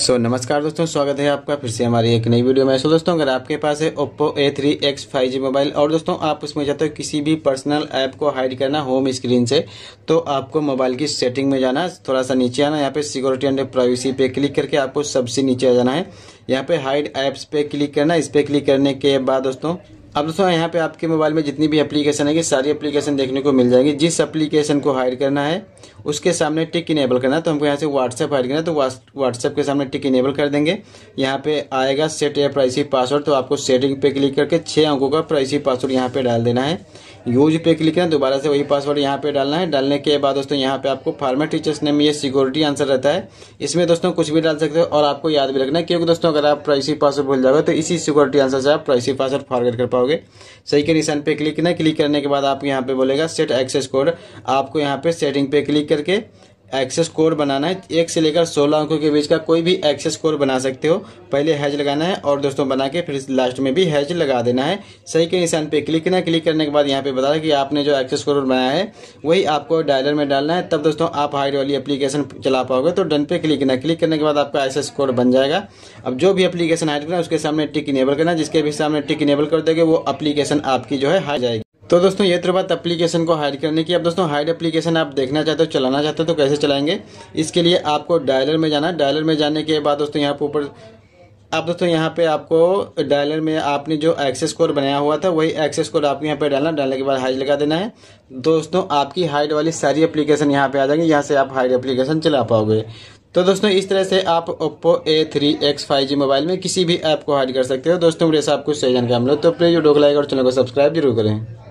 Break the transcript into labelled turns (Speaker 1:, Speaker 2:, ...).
Speaker 1: सो so, नमस्कार दोस्तों स्वागत है आपका फिर से हमारी एक नई वीडियो में सो so, दोस्तों अगर आपके पास है Oppo A three X five G mobile और दोस्तों आप उसमें चाहते हो किसी भी पर्सनल ऐप को हाइड करना होम स्क्रीन से तो आपको मोबाइल की सेटिंग में जाना थोड़ा सा नीचे आना यहाँ पे सिक्योरिटी एंड प्राइवेसी पे क्लिक करके आपको सबसे नीचे आ जाना है यहाँ पे हाइड ऐप्स पे क्लिक करना इस पर क्लिक करने के बाद दोस्तों अब दोस्तों यहाँ पे आपके मोबाइल में जितनी भी एप्लीकेशन है कि सारी एप्लीकेशन देखने को मिल जाएगी जिस एप्लीकेशन को हाइड करना है उसके सामने टिक इनेबल करना है तो हमको यहाँ से व्हाट्सएप हाइड करना है तो व्हाट्सएप के सामने टिक इनेबल कर देंगे यहाँ पे आएगा सेट या प्राइसी पासवर्ड तो आपको सेटिंग पे क्लिक करके छः अंकों का प्राइसी पासवर्ड यहाँ पर डाल देना है यूज पे क्लिक करें दोबारा से वही पासवर्ड यहाँ पे डालना है डालने के बाद दोस्तों यहाँ पे आपको फार्मेट टीचर्स नेम ये सिक्योरिटी आंसर रहता है इसमें दोस्तों कुछ भी डाल सकते हो और आपको याद भी रखना है क्योंकि दोस्तों अगर आप प्राइसी पासवर्ड भूल जाओगे तो इसी सिक्योरिटी आंसर से आप प्राइसी पासवर्ड फॉरवर्ड कर पाओगे सही के निशान पे क्लिक करना क्लिक करने के बाद आपको यहाँ पे बोलेगा सेट एक्सेस कोड आपको यहाँ पे सेटिंग पे क्लिक करके एक्सेस कोर बनाना है एक से लेकर सोलह अंकों के बीच का कोई भी एक्सेस कोर बना सकते हो पहले हैज लगाना है और दोस्तों बना के फिर लास्ट में भी हैज लगा देना है सही के निशान पे क्लिक करना क्लिक करने के बाद यहाँ पे बता कि आपने जो एक्सेस कोर बनाया है वही आपको डायलर में डालना है तब दोस्तों आप हाइड वाली एप्लीकेशन चला पाओगे तो डन पे क्लिक करना क्लिक करने के बाद आपका एक्सेस कोड बन जाएगा अब जो भी एप्लीकेशन हाइड करना उसके सामने टिक इनेबल करना जिसके भी सामने टिक इनेबल कर दोगे वो अप्लीकेशन आपकी जो है हाई जाएगी तो दोस्तों ये तो बात एप्लीकेशन को हाइड करने की अब दोस्तों हाइड एप्लीकेशन आप देखना चाहते हो चलाना चाहते हो तो कैसे चलाएंगे इसके लिए आपको डायलर में जाना डायलर में जाने के बाद दोस्तों यहाँ पर ऊपर आप दोस्तों यहाँ पे आपको डायलर में आपने जो एक्सेस कोड बनाया हुआ था वही एक्सेस कोड आपको यहाँ पे डालना डालने के बाद हाइड लगा देना है दोस्तों आपकी हाइड वाली सारी एप्लीकेशन यहाँ पे आ जाएंगे यहाँ से आप हाइड एप्लीकेशन चला पाओगे तो दोस्तों इस तरह से आप Oppo A three X five G mobile में किसी भी ऐप को हाइड कर सकते हो दोस्तों मेरे साथ कुछ सही जानकारी मिलो तो प्लीज़ वीडियो को लाइक और चैनल को सब्सक्राइब जरूर करें